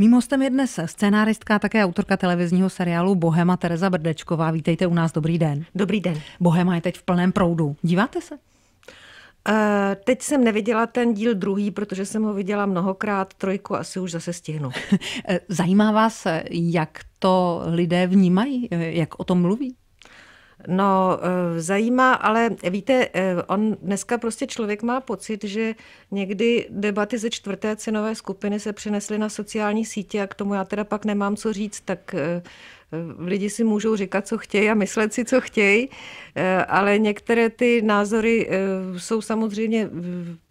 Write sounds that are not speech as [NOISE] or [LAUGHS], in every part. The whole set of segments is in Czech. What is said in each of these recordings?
Mým hostem je dnes scénáristka a také autorka televizního seriálu Bohema Tereza Brdečková. Vítejte u nás, dobrý den. Dobrý den. Bohema je teď v plném proudu. Díváte se? Uh, teď jsem neviděla ten díl druhý, protože jsem ho viděla mnohokrát, trojku asi už zase stihnu. [LAUGHS] Eh, zajímá vás, eh, jak to lidé vnímají, jak o tom mluví? No, eh, zajímá, ale víte, eh, on dneska prostě člověk má pocit, že někdy debaty ze čtvrté cenové skupiny se přenesly na sociální sítě a k tomu já teda pak nemám co říct, tak eh, Eh, lidi si můžou říkat, co chtějí a myslet si, co chtějí, eh, ale některé ty názory eh, jsou samozřejmě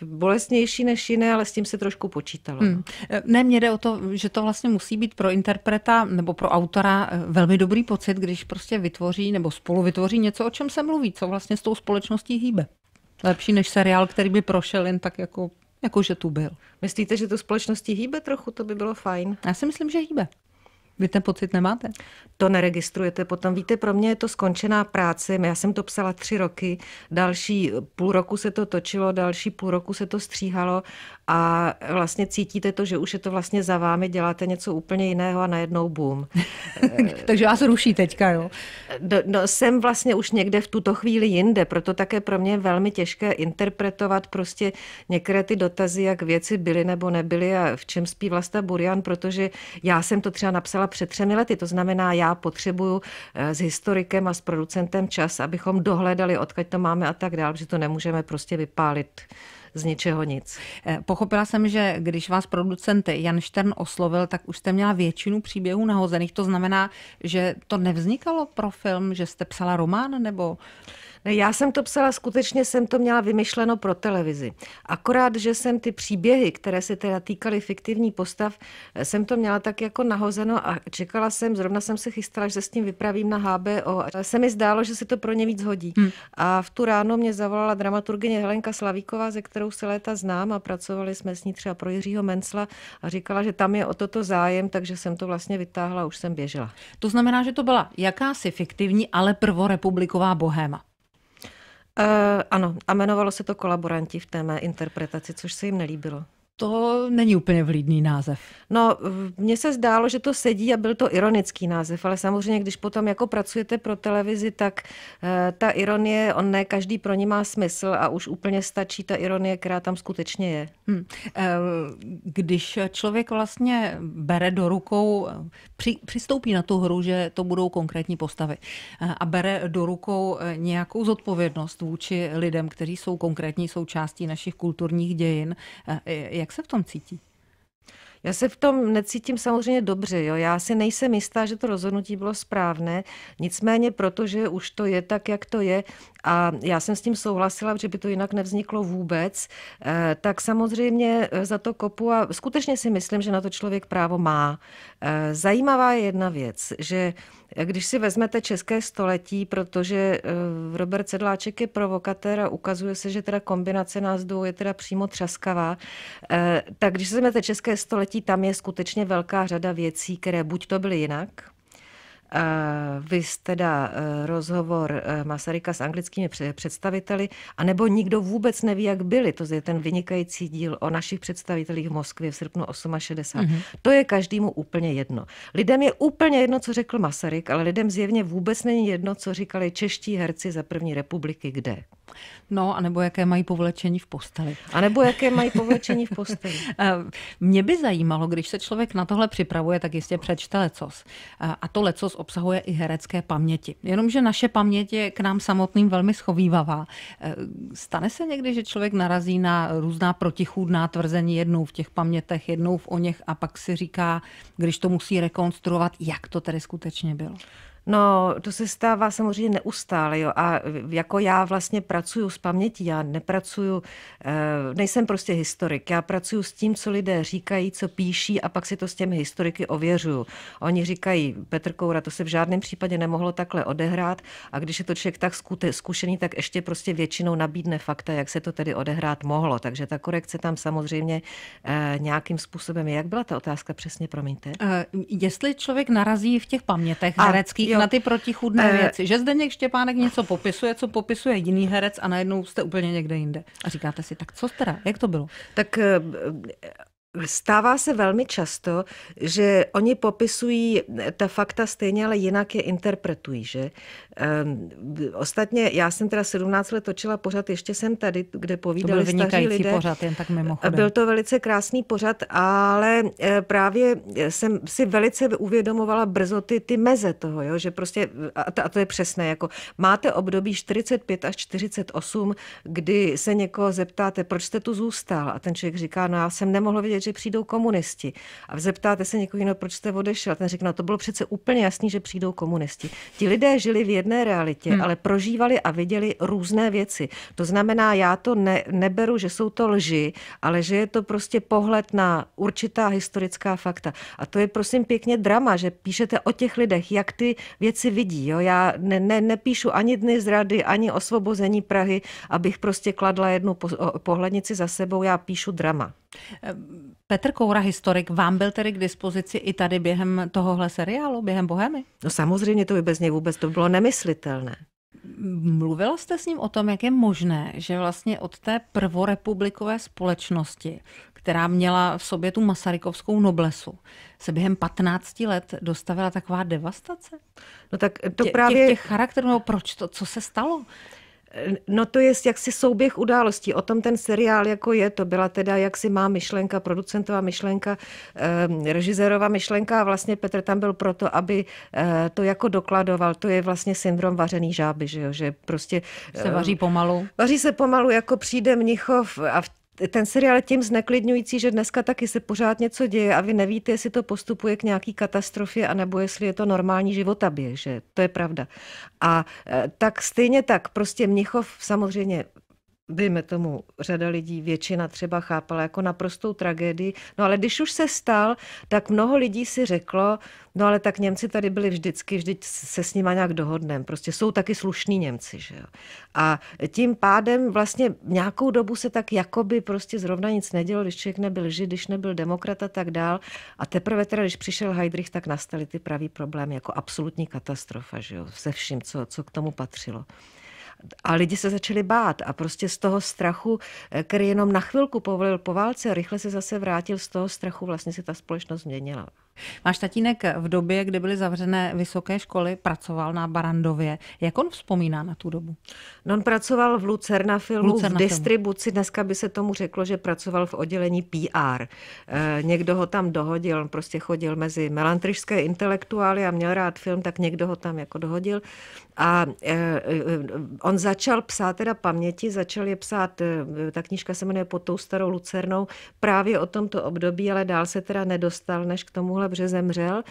bolestnější než jiné, ale s tím se trošku počítalo. Hmm. No. Ne, mně jde o to, že to vlastně musí být pro interpreta nebo pro autora velmi dobrý pocit, když prostě vytvoří nebo spolu vytvoří něco, o čem se mluví, co vlastně s tou společností hýbe. Lepší než seriál, který by prošel jen tak jako jako že tu byl. Myslíte, že to společností hýbe trochu? To by bylo fajn. Já si myslím, že hýbe. Vy ten pocit nemáte? To neregistrujete potom. Víte, pro mě je to skončená práce. Já jsem to psala tři roky, další eh, půl roku se to točilo, další půl roku se to stříhalo a vlastně cítíte to, že už je to vlastně za vámi, děláte něco úplně jiného a najednou boom. [LAUGHS] Eh, Takže vás ruší teďka, jo? No, no, jsem vlastně už někde v tuto chvíli jinde, proto také pro mě je velmi těžké interpretovat prostě některé ty dotazy, jak věci byly nebo nebyly a v čem spí Vlasta Burian, protože já jsem to třeba napsala před třemi lety. To znamená, já potřebuju eh, s historikem a s producentem čas, abychom dohledali, odkud to máme a tak dále, že to nemůžeme prostě vypálit z ničeho nic. Eh, pochopila jsem, že když vás producent Jan Štern oslovil, tak už jste měla většinu příběhů nahozených. To znamená, že to nevznikalo pro film, že jste psala román nebo? Já jsem to psala, skutečně jsem to měla vymyšleno pro televizi. Akorát, že jsem ty příběhy, které se teda týkaly fiktivní postav, eh, jsem to měla tak jako nahozeno a čekala jsem, zrovna jsem se chystala, že se s tím vypravím na HBO. A se mi zdálo, že se to pro ně víc hodí. Hmm. A v tu ráno mě zavolala dramaturgině Helenka Slavíková, ze kterou se léta znám a pracovali jsme s ní třeba pro Jiřího Mencla a říkala, že tam je o toto zájem, takže jsem to vlastně vytáhla, už jsem běžela. To znamená, že to byla jakási fiktivní, ale prvorepubliková bohéma. Uh, ano, a jmenovalo se to kolaboranti v té mé interpretaci, což se jim nelíbilo. To není úplně vlídný název. No, mně se zdálo, že to sedí a byl to ironický název, ale samozřejmě, když potom jako pracujete pro televizi, tak e, ta ironie, on ne každý pro ní má smysl a už úplně stačí ta ironie, která tam skutečně je. Hmm. E, když člověk vlastně bere do rukou, při, přistoupí na tu hru, že to budou konkrétní postavy eh, a bere do rukou nějakou zodpovědnost vůči lidem, kteří jsou konkrétní součástí našich kulturních dějin, jak jak se v tom cítí? Já se v tom necítím samozřejmě dobře. Jo. Já si nejsem jistá, že to rozhodnutí bylo správné, nicméně protože už to je tak, jak to je a já jsem s tím souhlasila, že by to jinak nevzniklo vůbec, eh, tak samozřejmě eh, za to kopu a skutečně si myslím, že na to člověk právo má. Eh, zajímavá je jedna věc, že když si vezmete české století, protože eh, Robert Sedláček je provokatér a ukazuje se, že teda kombinace nás dvou je teda přímo třaskavá, eh, tak když si vezmete české století, tam je skutečně velká řada věcí, které buď to byly jinak, vy teda eh, rozhovor eh, Masaryka s anglickými představiteli, anebo nikdo vůbec neví, jak byli. To je ten vynikající díl o našich představitelích v Moskvě v srpnu 68. Mm-hmm. To je každému úplně jedno. Lidem je úplně jedno, co řekl Masaryk, ale lidem zjevně vůbec není jedno, co říkali čeští herci za první republiky kde. No, anebo jaké mají povlečení v posteli. A nebo jaké mají povlečení v posteli. [LAUGHS] Eh, mě by zajímalo, když se člověk na tohle připravuje, tak jistě přečte lecos. A to lecos obsahuje i herecké paměti. Jenomže naše paměť je k nám samotným velmi schovývavá. E, stane se někdy, že člověk narazí na různá protichůdná tvrzení jednou v těch pamětech, jednou v něch a pak si říká, když to musí rekonstruovat, jak to tedy skutečně bylo? No, to se stává samozřejmě neustále. Jo. A jako já vlastně pracuju s pamětí, já nepracuju, eh, nejsem prostě historik, já pracuju s tím, co lidé říkají, co píší a pak si to s těmi historiky ověřuju. Oni říkají, Petr Koura, to se v žádném případě nemohlo takhle odehrát a když je to člověk tak zkušený, tak ještě prostě většinou nabídne fakta, jak se to tedy odehrát mohlo. Takže ta korekce tam samozřejmě eh, nějakým způsobem je. Jak byla ta otázka přesně, promiňte? Uh, jestli člověk narazí v těch pamětech hereckých, na ty protichudné eh. věci. Že zde někdo Štěpánek něco popisuje, co popisuje jiný herec a najednou jste úplně někde jinde. A říkáte si, tak co teda, jak to bylo? Tak eh, Stává se velmi často, že oni popisují eh, ta fakta stejně, ale jinak je interpretují, že? Um, ostatně já jsem teda 17 let točila pořad, ještě jsem tady, kde povídali to byl staří lidé. pořad, jen tak mimochodem. Byl to velice krásný pořad, ale eh, právě eh, jsem si velice uvědomovala brzo ty, ty meze toho, jo? že prostě, a to, a to je přesné, jako máte období 45 až 48, kdy se někoho zeptáte, proč jste tu zůstal? A ten člověk říká, no já jsem nemohl vědět, že přijdou komunisti. A zeptáte se někoho jiného, proč jste odešel. Ten řekl, no to bylo přece úplně jasný, že přijdou komunisti. Ti lidé žili v jedné realitě, hmm. ale prožívali a viděli různé věci. To znamená, já to ne, neberu, že jsou to lži, ale že je to prostě pohled na určitá historická fakta. A to je prosím pěkně drama, že píšete o těch lidech, jak ty věci vidí. Jo? Já ne, ne, nepíšu ani dny zrady, ani osvobození Prahy, abych prostě kladla jednu po, pohlednici za sebou, já píšu drama. Petr Koura, historik, vám byl tedy k dispozici i tady během tohohle seriálu, během Bohemy? No samozřejmě to by bez něj vůbec to bylo nemyslitelné. Mluvila jste s ním o tom, jak je možné, že vlastně od té prvorepublikové společnosti, která měla v sobě tu masarykovskou noblesu, se během 15 let dostavila taková devastace? No tak to Tě, právě... Těch, těch charakterů, no proč to, co se stalo? No to je jaksi souběh událostí. O tom ten seriál jako je, to byla teda jaksi má myšlenka, producentová myšlenka, ehm, režisérová myšlenka a vlastně Petr tam byl proto, aby eh, to jako dokladoval. To je vlastně syndrom vařený žáby, že, jo? že prostě... Se eh, vaří pomalu. Vaří se pomalu, jako přijde Mnichov a v ten seriál je tím zneklidňující, že dneska taky se pořád něco děje a vy nevíte, jestli to postupuje k nějaký katastrofě, anebo jestli je to normální životaběh, že to je pravda. A eh, tak stejně tak, prostě Mnichov samozřejmě dejme tomu, řada lidí, většina třeba chápala jako naprostou tragédii. No ale když už se stal, tak mnoho lidí si řeklo, no ale tak Němci tady byli vždycky, vždyť se s nima nějak dohodneme. Prostě jsou taky slušní Němci, že jo. A tím pádem vlastně nějakou dobu se tak jakoby prostě zrovna nic nedělo, když člověk nebyl žid, když nebyl demokrat a tak dál. A teprve teda, když přišel Heidrich, tak nastaly ty pravý problémy jako absolutní katastrofa, že jo, se vším, co, co k tomu patřilo. A lidi se začali bát a prostě z toho strachu, eh, který jenom na chvilku povolil po válce, rychle se zase vrátil, z toho strachu vlastně se ta společnost změnila. Máš tatínek v době, kdy byly zavřené vysoké školy, pracoval na Barandově. Jak on vzpomíná na tu dobu? No on pracoval v Lucerna filmu, Lucerna v distribuci. Filmu. Dneska by se tomu řeklo, že pracoval v oddělení PR. E, eh, někdo ho tam dohodil, on prostě chodil mezi melantrižské intelektuály a měl rád film, tak někdo ho tam jako dohodil. A e, on začal psát teda paměti, začal je psát, ta knížka se jmenuje Pod tou starou Lucernou, právě o tomto období, ale dál se teda nedostal než k tomuhle zemřela, protože zemřel.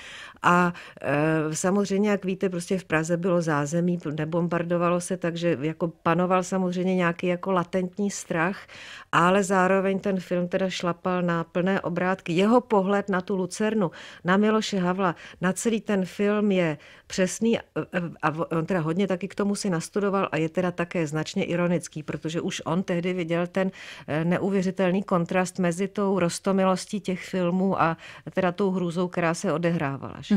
A e, samozřejmě, jak víte, prostě v Praze bylo zázemí, nebombardovalo se, takže jako panoval samozřejmě nějaký jako latentní strach, ale zároveň ten film teda šlapal na plné obrátky. Jeho pohled na tu Lucernu, na Miloše Havla, na celý ten film je přesný e, e, a on teda hodně taky k tomu si nastudoval a je teda také značně ironický, protože už on tehdy viděl ten e, neuvěřitelný kontrast mezi tou rostomilostí těch filmů a teda tou hrůzou realitou, která se odehrávala. Že?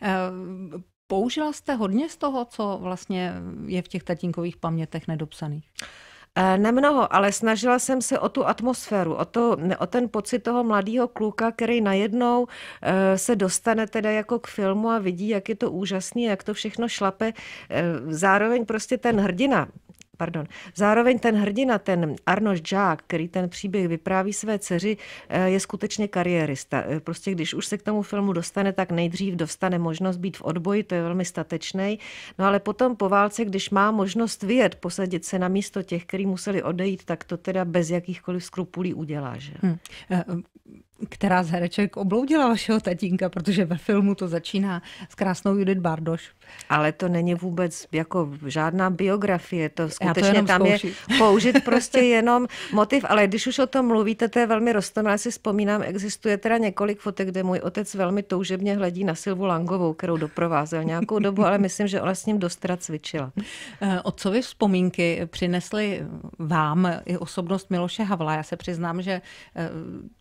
Hmm. Uh, použila jste hodně z toho, co vlastně je v těch tatínkových pamětech nedopsaných? Eh, Nemnoho, ale snažila jsem se o tu atmosféru, o, to, o ten pocit toho mladého kluka, který najednou eh, se dostane teda jako k filmu a vidí, jak je to úžasný, jak to všechno šlape. Zároveň prostě ten hrdina, Pardon. Zároveň ten hrdina, ten Arnoš Žák, který ten příběh vypráví své dceři, eh, je skutečně kariérista. Eh, prostě když už se k tomu filmu dostane, tak nejdřív dostane možnost být v odboji, to je velmi statečný. No ale potom po válce, když má možnost vyjet, posadit se na místo těch, kteří museli odejít, tak to teda bez jakýchkoliv skrupulí udělá. Že? Hmm která z hereček obloudila vašeho tatínka, protože ve filmu to začíná s krásnou Judith Bardoš. Ale to není vůbec jako žádná biografie, to skutečně to tam je [LAUGHS] použit prostě jenom motiv, ale když už o tom mluvíte, to je velmi rostomilé, si vzpomínám, existuje teda několik fotek, kde můj otec velmi toužebně hledí na Silvu Langovou, kterou doprovázel nějakou dobu, ale myslím, že ona s ním dost cvičila. Eh, Otcovi vzpomínky přinesly vám i osobnost Miloše Havla. Já se přiznám, že eh,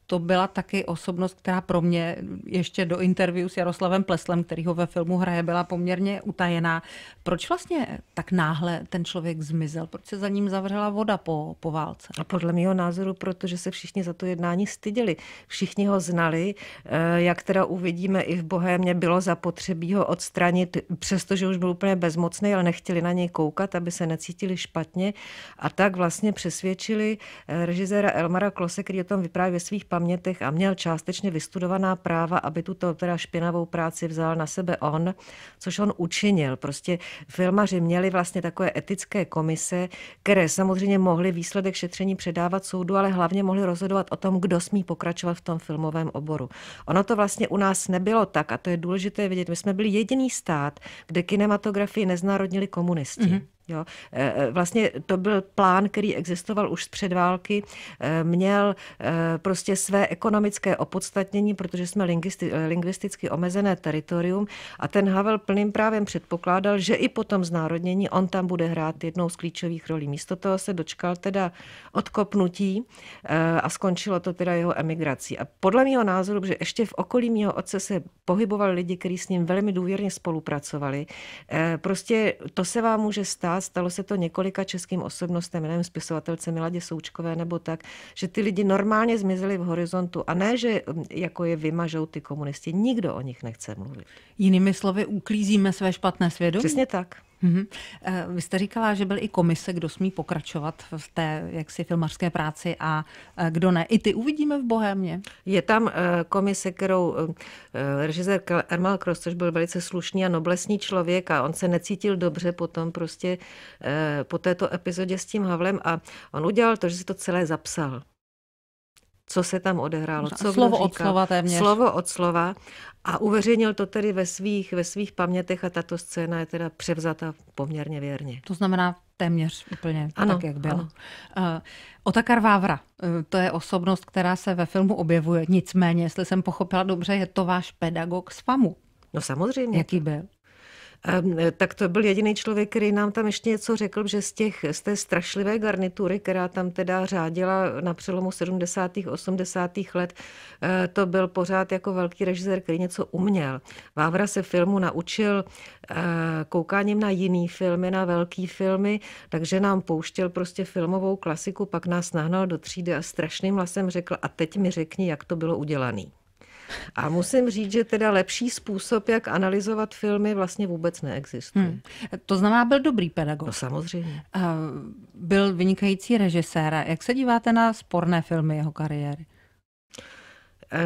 to byla tak taky osobnost, která pro mě ještě do interview s Jaroslavem Pleslem, který ho ve filmu hraje, byla poměrně utajená. Proč vlastně tak náhle ten člověk zmizel? Proč se za ním zavřela voda po, po válce? A podle mého názoru, protože se všichni za to jednání styděli. Všichni ho znali, eh, jak teda uvidíme i v Bohémě, bylo zapotřebí ho odstranit, přestože už byl úplně bezmocný, ale nechtěli na něj koukat, aby se necítili špatně. A tak vlastně přesvědčili eh, režiséra Elmara Klose, který o tom vypráví ve svých pamětech a měl částečně vystudovaná práva, aby tuto teda špinavou práci vzal na sebe on, což on učinil. Prostě filmaři měli vlastně takové etické komise, které samozřejmě mohly výsledek šetření předávat soudu, ale hlavně mohly rozhodovat o tom, kdo smí pokračovat v tom filmovém oboru. Ono to vlastně u nás nebylo tak a to je důležité vidět. My jsme byli jediný stát, kde kinematografii neznárodnili komunisti. Mm-hmm. Jo. Eh, eh, vlastně to byl plán, který existoval už z předválky, eh, měl prostě své ekonomické opodstatnění, protože jsme lingvisticky omezené teritorium a ten Havel plným právem předpokládal, že i po tom znárodnění on tam bude hrát jednou z klíčových rolí. Místo toho se dočkal teda odkopnutí a skončilo to teda jeho emigrací. A podle mého názoru, že ještě v okolí mého otce se pohybovali lidi, kteří s ním velmi důvěrně spolupracovali, prostě to se vám může stát, stalo se to několika českým osobnostem, nevím, spisovatelce Miladě Součkové nebo tak, že ty lidi normálně zmizely v horizontu a ne, že mm, jako je vymažou ty komunisti. Nikdo o nich nechce mluvit. Jinými slovy, uklízíme své špatné svědomí? Přesně tak. Mm-hmm. Vy jste říkala, že byl i komise, kdo smí pokračovat v té jaksi filmařské práci a eh, kdo ne. I ty uvidíme v Bohémě. Je tam eh, komise, kterou režisér Ermal Kross, což byl velice slušný a noblesní člověk a on se necítil dobře potom prostě po této epizodě s tím Havlem a on udělal to, že si to celé zapsal co se tam odehrálo. No, co slovo říkal, od slova téměř. Slovo od slova. A uveřejnil to tedy ve svých, ve svých pamětech a tato scéna je teda převzata poměrně věrně. To znamená téměř úplně ano, tak, jak bylo. Uh, Otakar Vávra, uh, to je osobnost, která se ve filmu objevuje. Nicméně, jestli jsem pochopila dobře, je to váš pedagog z FAMu. No samozřejmě. Jaký byl? tak to byl jediný člověk, který nám tam ještě něco řekl, že z, těch, z té strašlivé garnitury, která tam teda řádila na přelomu 70. a 80. let, eh, to byl pořád jako velký režisér, který něco uměl. Vávra se filmu naučil eh, koukáním na jiný filmy, na velký filmy, takže nám pouštěl prostě filmovou klasiku, pak nás nahnal do třídy a strašným hlasem řekl a teď mi řekni, jak to bylo udělané. A musím říct, že teda lepší způsob, jak analyzovat filmy, vlastně vůbec neexistuje. Hmm. To znamená, byl dobrý pedagog. No samozřejmě. Eh, byl vynikající režisér. Jak se díváte na sporné filmy jeho kariéry? Eh,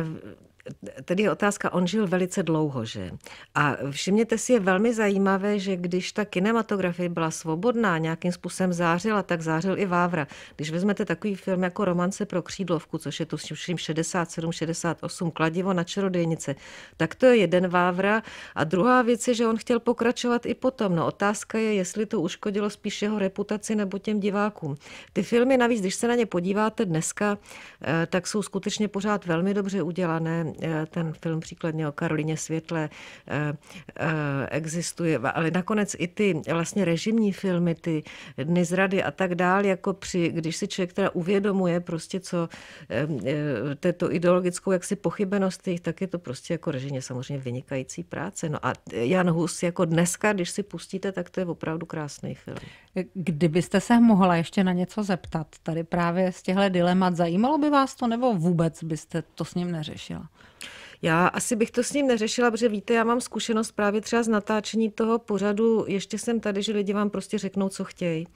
Tedy je otázka, on žil velice dlouho, že? A všimněte si, je velmi zajímavé, že když ta kinematografie byla svobodná, nějakým způsobem zářila, tak zářil i Vávra. Když vezmete takový film jako Romance pro křídlovku, což je to s 67, 68, Kladivo na čarodějnice, tak to je jeden Vávra. A druhá věc je, že on chtěl pokračovat i potom. No otázka je, jestli to uškodilo spíš jeho reputaci nebo těm divákům. Ty filmy navíc, když se na ně podíváte dneska, eh, tak jsou skutečně pořád velmi dobře udělané Eh, ten film příkladně o Karolině Světle eh, eh, existuje, ale nakonec i ty vlastně režimní filmy, ty Dny zrady a tak dál, jako při, když si člověk teda uvědomuje prostě co této ideologickou jaksi pochybenost tak je to prostě jako režimně samozřejmě vynikající práce. No a Jan Hus jako dneska, když si pustíte, tak to je opravdu krásný film. Kdybyste se mohla ještě na něco zeptat, tady právě z těchto dilemat, zajímalo by vás to nebo vůbec byste to s ním neřešila? Já asi bych to s ním neřešila, protože víte, já mám zkušenost právě třeba z natáčení toho pořadu, ještě jsem tady, že lidi vám prostě řeknou, co chtějí.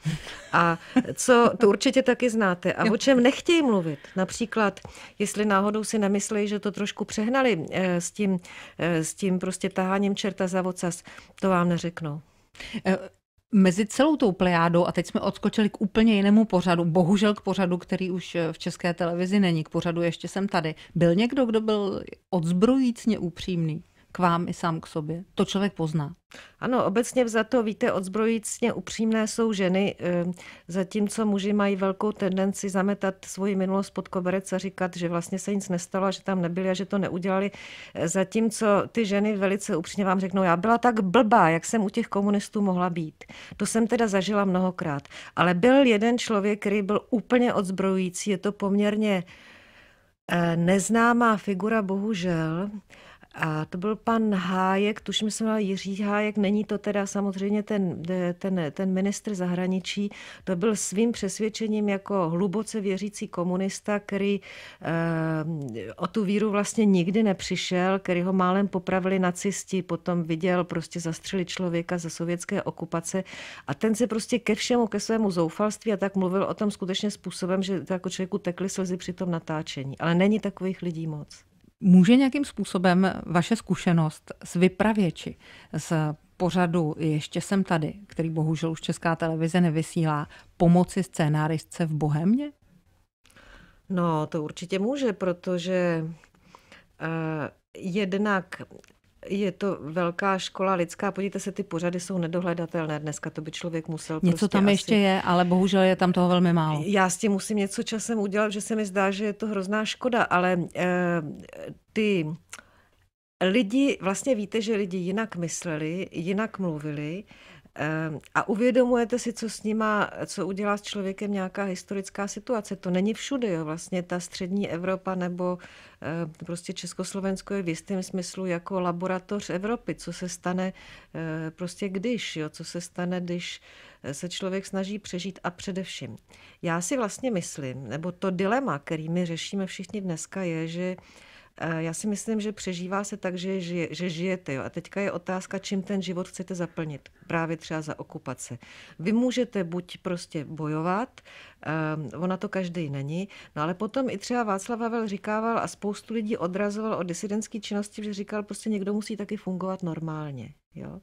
A co, to určitě taky znáte. A o čem nechtějí mluvit. Například, jestli náhodou si nemyslí, že to trošku přehnali eh, s tím, eh, s tím prostě taháním čerta za vocas, to vám neřeknou. Eh, Mezi celou tou plejádou, a teď jsme odskočili k úplně jinému pořadu, bohužel k pořadu, který už eh, v české televizi není, k pořadu ještě jsem tady, byl někdo, kdo byl odzbrojícně upřímný? k vám i sám k sobě. To člověk pozná. Ano, obecně za to, víte, odzbrojícně upřímné jsou ženy, ehm, zatímco muži mají velkou tendenci zametat svoji minulost pod koberec a říkat, že vlastně se nic nestalo, že tam nebyli a že to neudělali. Eh, zatímco ty ženy velice upřímně vám řeknou, já byla tak blbá, jak jsem u těch komunistů mohla být. To jsem teda zažila mnohokrát. Ale byl jeden člověk, který byl úplně odzbrojící, je to poměrně eh, neznámá figura, bohužel, a to byl pan Hájek, tuším, se měla Jiří Hájek, není to teda samozřejmě ten, ten, ten ministr zahraničí, to byl svým přesvědčením jako hluboce věřící komunista, který eh, o tu víru vlastně nikdy nepřišel, který ho málem popravili nacisti, potom viděl, prostě zastřeli člověka za sovětské okupace a ten se prostě ke všemu, ke svému zoufalství a tak mluvil o tom skutečně způsobem, že to jako člověku tekly slzy při tom natáčení. Ale není takových lidí moc. Může nějakým způsobem vaše zkušenost s vypravěči, s pořadu Ještě jsem tady, který bohužel už Česká televize nevysílá, pomoci scénáristce v Bohemě? No, to určitě může, protože uh, jednak je to velká škola lidská, podívejte se, ty pořady jsou nedohledatelné dneska, to by člověk musel Něco prostě tam asi... ještě je, ale bohužel je tam toho velmi málo. Já s tím musím něco časem udělat, že se mi zdá, že je to hrozná škoda, ale eh, ty lidi, vlastně víte, že lidi jinak mysleli, jinak mluvili, Ehm, a uvědomujete si, co s nima, co udělá s člověkem nějaká historická situace. To není všude, jo. Vlastně ta střední Evropa nebo ehm, prostě Československo je v jistém smyslu jako laboratoř Evropy. Co se stane ehm, prostě když, jo. Co se stane, když eh, se člověk snaží přežít a především. Já si vlastně myslím, nebo to dilema, který my řešíme všichni dneska, je, že já si myslím, že přežívá se tak, že, žije, že žijete. Jo. A teďka je otázka, čím ten život chcete zaplnit. Právě třeba za okupace. Vy můžete buď prostě bojovat, um, ehm, ona to každý není, no ale potom i třeba Václav Havel říkával a spoustu lidí odrazoval od disidentské činnosti, že říkal prostě někdo musí taky fungovat normálně. Jo?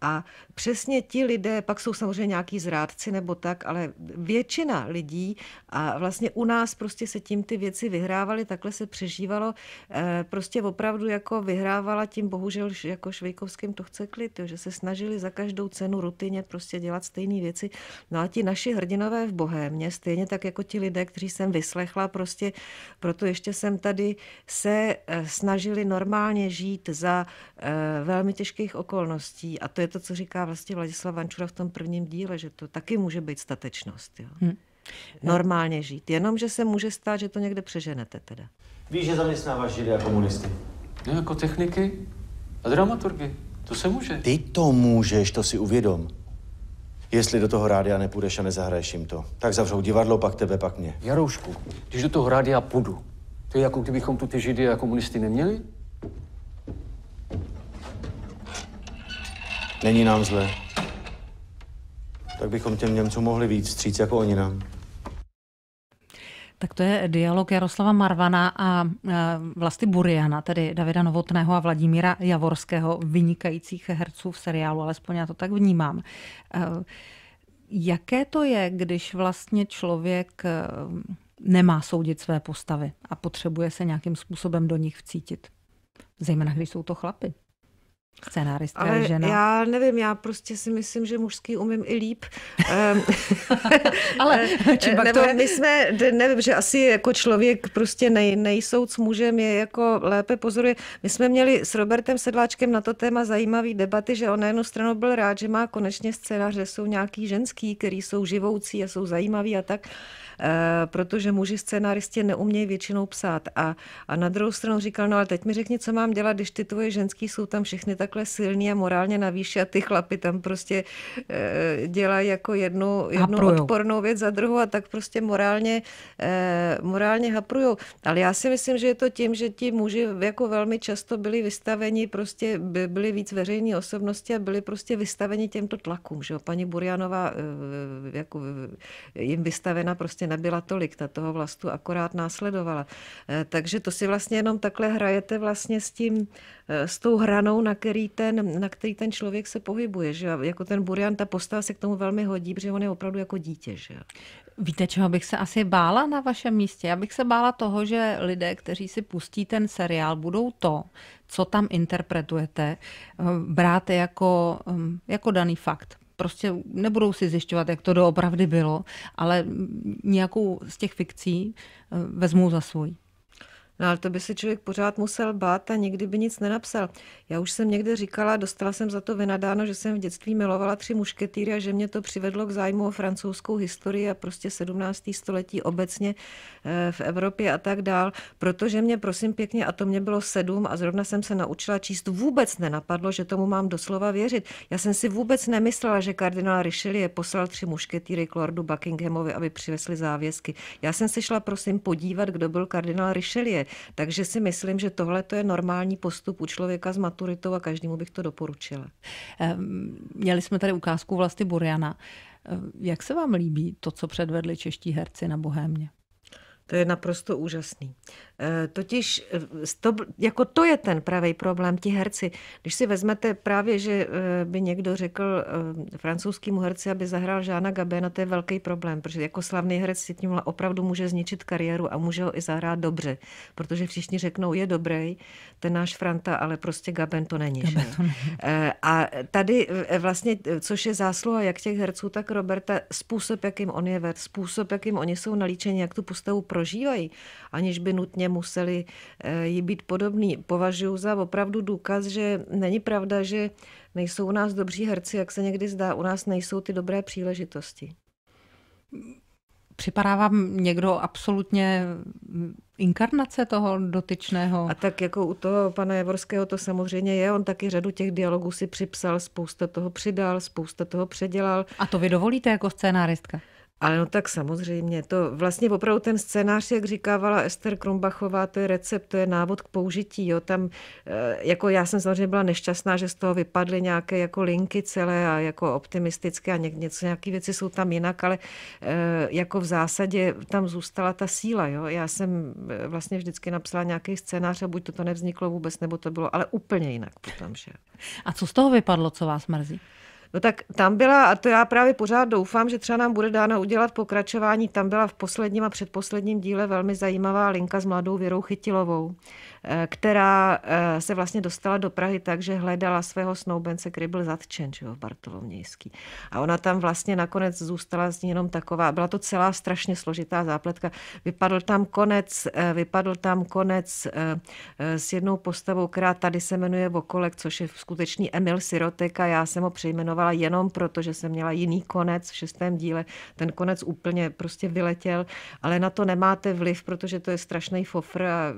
A přesně ti lidé, pak jsou samozřejmě nějaký zrádci nebo tak, ale většina lidí a vlastně u nás prostě se tím ty věci vyhrávaly, takhle se přežívalo, eh, prostě opravdu jako vyhrávala tím bohužel jako švejkovským to chce klid, jo? že se snažili za každou cenu rutině prostě dělat stejné věci. No a ti naši hrdinové v Bohémě, stejně tak jako ti lidé, kteří jsem vyslechla, prostě proto ještě jsem tady, se eh, snažili normálně žít za eh, velmi těžkých okolností statečností. A to je to, co říká vlastně Vladislav Vančura v tom prvním díle, že to taky může být statečnost. Jo? Hmm. Normálně žít. Jenom, že se může stát, že to někde přeženete teda. Víš, že zaměstnáváš židé a komunisty? No jako techniky a dramaturgy. To se může. Ty to můžeš, to si uvědom. Jestli do toho rádia nepůjdeš a nezahraješ jim to, tak zavřou divadlo, pak tebe, pak mě. Jaroušku, když do toho rádia půjdu, to je jako kdybychom tu ty židy a komunisty neměli? Není nám zle. Tak bychom těm Němcům mohli víc stříct jako oni nám. Tak to je dialog Jaroslava Marvana a vlasti Buriana, tedy Davida Novotného a Vladimíra Javorského, vynikajících herců v seriálu, alespoň já to tak vnímám. E, jaké to je, když vlastně člověk e, nemá soudit své postavy a potřebuje se nějakým způsobem do nich vcítit? Zejména, když jsou to chlapy. Scenáristka Ale je žena. Já nevím, já prostě si myslím, že mužský umím i líp. [LAUGHS] Ale [LAUGHS] nebo to... my jsme, nevím, že asi jako člověk prostě nej, nejsou s mužem, je jako lépe pozoruje. My jsme měli s Robertem Sedláčkem na to téma zajímavý debaty, že on na jednu stranu byl rád, že má konečně scénář, že jsou nějaký ženský, který jsou živoucí a jsou zajímaví a tak. Eh, protože muži scénáristi neumějí většinou psát. A, a na druhou stranu říkal, no ale teď mi řekni, co mám dělat, když ty tvoje ženský jsou tam všechny takhle silní a morálně na a ty chlapy tam prostě eh, dělají jako jednu, jednu odpornou věc za druhou a tak prostě morálně, eh, morálně haprujou. Ale já si myslím, že je to tím, že ti muži jako velmi často byli vystaveni, prostě byli víc veřejní osobnosti a byli prostě vystaveni těmto tlakům. Že jo? Paní Burjanová jako jim vystavena prostě si nabila tolik, ta toho vlastu akorát následovala. Eh, takže to si vlastně jenom takhle hrajete vlastně s tím, eh, s tou hranou, na který ten, na který ten člověk se pohybuje. Že? Jako ten Burian, ta postava se k tomu velmi hodí, protože on je opravdu jako dítě. Že? Víte, čeho bych se asi bála na vašem místě? Já bych se bála toho, že lidé, kteří si pustí ten seriál, budou to, co tam interpretujete, eh, brát jako, hm, jako daný fakt prostě nebudou si zjišťovat, jak to doopravdy bylo, ale nějakou z těch fikcí eh, vezmou za svůj. No ale to by se člověk pořád musel bát a nikdy by nic nenapsal. Já už jsem někde říkala, dostala jsem za to vynadáno, že jsem v dětství milovala tři mušketýry a že mě to přivedlo k zájmu o francouzskou historii a prostě 17. století obecně eh, v Evropě a tak dál, protože mě prosím pěkně, a to mě bylo sedm a zrovna jsem se naučila číst, vůbec nenapadlo, že tomu mám doslova věřit. Já jsem si vůbec nemyslela, že kardinál Richelieu poslal tři mušketýry k lordu Buckinghamovi, aby přivesli závěsky. Já jsem se šla prosím podívat, kdo byl kardinál Richelieu. Takže si myslím, že tohle to je normální postup u člověka s maturitou a každému bych to doporučila. Měli jsme tady ukázku vlasti Buriana. Jak se vám líbí to, co předvedli čeští herci na Bohémě? To je naprosto úžasný. Eh, totiž eh, to, jako to je ten pravý problém, ti herci. Když si vezmete právě, že eh, by někdo řekl francouzskému herci, aby zahrál Žána Gabena, to je velký problém, protože jako slavný herec si tím opravdu může zničit kariéru a může ho i zahrát dobře, protože všichni řeknou, je dobrý, ten náš Franta, ale prostě Gaben to není. Gaben to není. A tady vlastně, což je zásluha jak těch herců, tak Roberta, způsob, jakým on je ved, způsob, jakým oni jsou nalíčeni, jak tu postavu prožívají, aniž by nutně museli eh, jí být podobný. Považuji za opravdu důkaz, že není pravda, že nejsou u nás dobří herci, jak se někdy zdá, u nás nejsou ty dobré příležitosti. Připadá vám někdo absolutně mm, inkarnace toho dotyčného? A tak jako u toho pana Javorského to samozřejmě je, on taky řadu těch dialogů si připsal, spousta toho přidal, spousta toho předělal. A to vy dovolíte jako scénáristka? Ale no tak samozřejmě, to vlastně opravdu ten scénář, jak říkávala Ester Krumbachová, to je recept, to je návod k použití. Jo. Tam, eh, jako já jsem samozřejmě byla nešťastná, že z toho vypadly nějaké jako linky celé a jako optimistické a něco, nějaké věci jsou tam jinak, ale eh, jako v zásadě tam zůstala ta síla. Jo. Já jsem eh, vlastně vždycky napsala nějaký scénář a buď to, to nevzniklo vůbec, nebo to bylo, ale úplně jinak potom. Že? A co z toho vypadlo, co vás mrzí? No tak tam byla, a to já právě pořád doufám, že třeba nám bude dána udělat pokračování, tam byla v posledním a předposledním díle velmi zajímavá linka s mladou Věrou Chytilovou, Eh, která eh, se vlastně dostala do Prahy tak, že hledala svého snoubence, který byl zatčen že jo, v Bartolomějský. A ona tam vlastně nakonec zůstala z ní jenom taková, byla to celá strašně složitá zápletka. Vypadl tam konec, eh, vypadl tam konec s jednou postavou, která tady se jmenuje Vokolek, což je skutečný Emil Sirotek a já jsem ho přejmenovala jenom proto, že jsem měla jiný konec v šestém díle. Ten konec úplně prostě vyletěl, ale na to nemáte vliv, protože to je strašný fofr a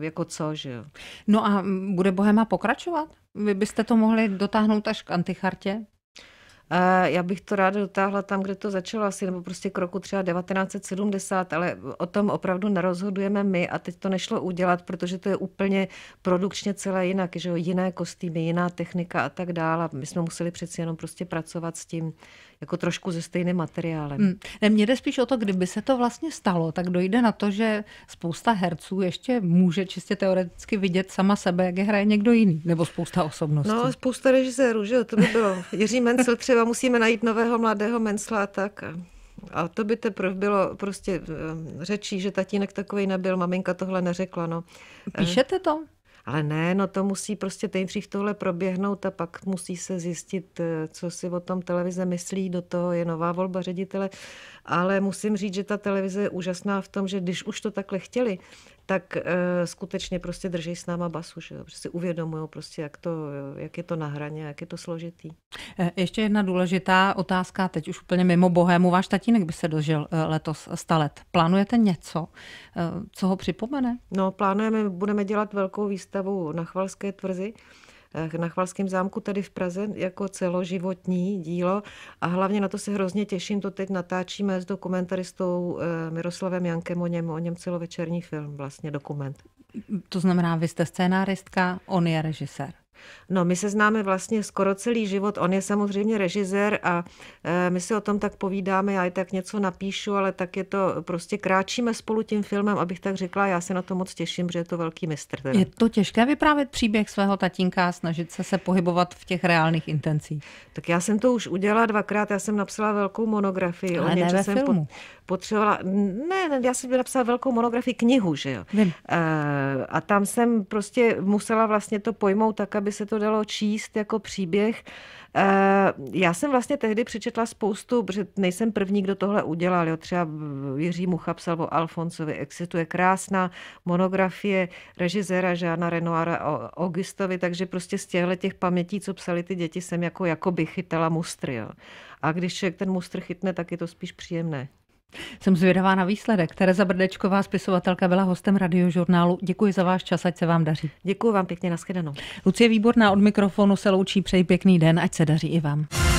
jako co co, že jo. No a bude Bohema pokračovat? Vy byste to mohli dotáhnout až k antichartě? Já bych to ráda dotáhla tam, kde to začalo asi, nebo prostě k roku třeba 1970, ale o tom opravdu nerozhodujeme my a teď to nešlo udělat, protože to je úplně produkčně celé jinak, že jo, jiné kostýmy, jiná technika a tak dále. My jsme museli přeci jenom prostě pracovat s tím jako trošku ze stejným materiálem. Hmm. Ne, jde spíš o to, kdyby se to vlastně stalo, tak dojde na to, že spousta herců ještě může čistě teoreticky vidět sama sebe, jak je hraje někdo jiný, nebo spousta osobností. No, spousta režisérů, že jo, to by bylo. Jiří Mencel třeba třeba musíme najít nového mladého mensla a tak. A, to by teprve bylo prostě eh, řečí, že tatínek takový nebyl, maminka tohle neřekla. No. Eh, Píšete to? Ale ne, no to musí prostě nejdřív tohle proběhnout a pak musí se zjistit, eh, co si o tom televize myslí, do toho je nová volba ředitele. Ale musím říct, že ta televize je úžasná v tom, že když už to takhle chtěli, tak e, skutečně prostě drží s náma basu, že jo? prostě uvědomují prostě, jak, to, jak je to na hraně, jak je to složitý. Eh, ještě jedna důležitá otázka, teď už úplně mimo bohému. Váš tatínek by se dožil eh, letos 100 let. Plánujete něco, eh, co ho připomene? No, plánujeme, budeme dělat velkou výstavu na Chvalské tvrzi na Chvalském zámku tady v Praze jako celoživotní dílo a hlavně na to se hrozně těším, to teď natáčíme s dokumentaristou Miroslavem Jankem o něm, o něm celovečerní film, vlastně dokument. To znamená, vy jste scénáristka, on je režisér. No, my se známe vlastně skoro celý život. On je samozřejmě režisér a e, my si o tom tak povídáme, já i tak něco napíšu, ale tak je to, prostě kráčíme spolu tím filmem, abych tak řekla, já se na to moc těším, že je to velký mistr. Teda. Je to těžké vyprávět příběh svého tatínka a snažit se se pohybovat v těch reálných intencích? Tak já jsem to už udělala dvakrát, já jsem napsala velkou monografii. Ale o ne ve jsem filmu. potřebovala, ne, ne, já jsem napsala velkou monografii knihu, že jo. Vím. E, a tam jsem prostě musela vlastně to pojmout tak, aby aby se to dalo číst jako příběh. Eh, já jsem vlastně tehdy přečetla spoustu, protože nejsem první, kdo tohle udělal. Jo. Třeba Jiří Mucha psal o Alfonsovi. Existuje krásná monografie režiséra Žána Renoira o Augustovi, takže prostě z těchto těch pamětí, co psali ty děti, jsem jako, jako by chytala mustry. Jo. A když člověk ten mustr chytne, tak je to spíš příjemné. Jsem zvědavá na výsledek. Tereza Brdečková, spisovatelka, byla hostem radiožurnálu. Děkuji za váš čas, ať se vám daří. Děkuji vám pěkně, naschledanou. Lucie Výborná od mikrofonu se loučí, přeji pěkný den, ať se daří i vám.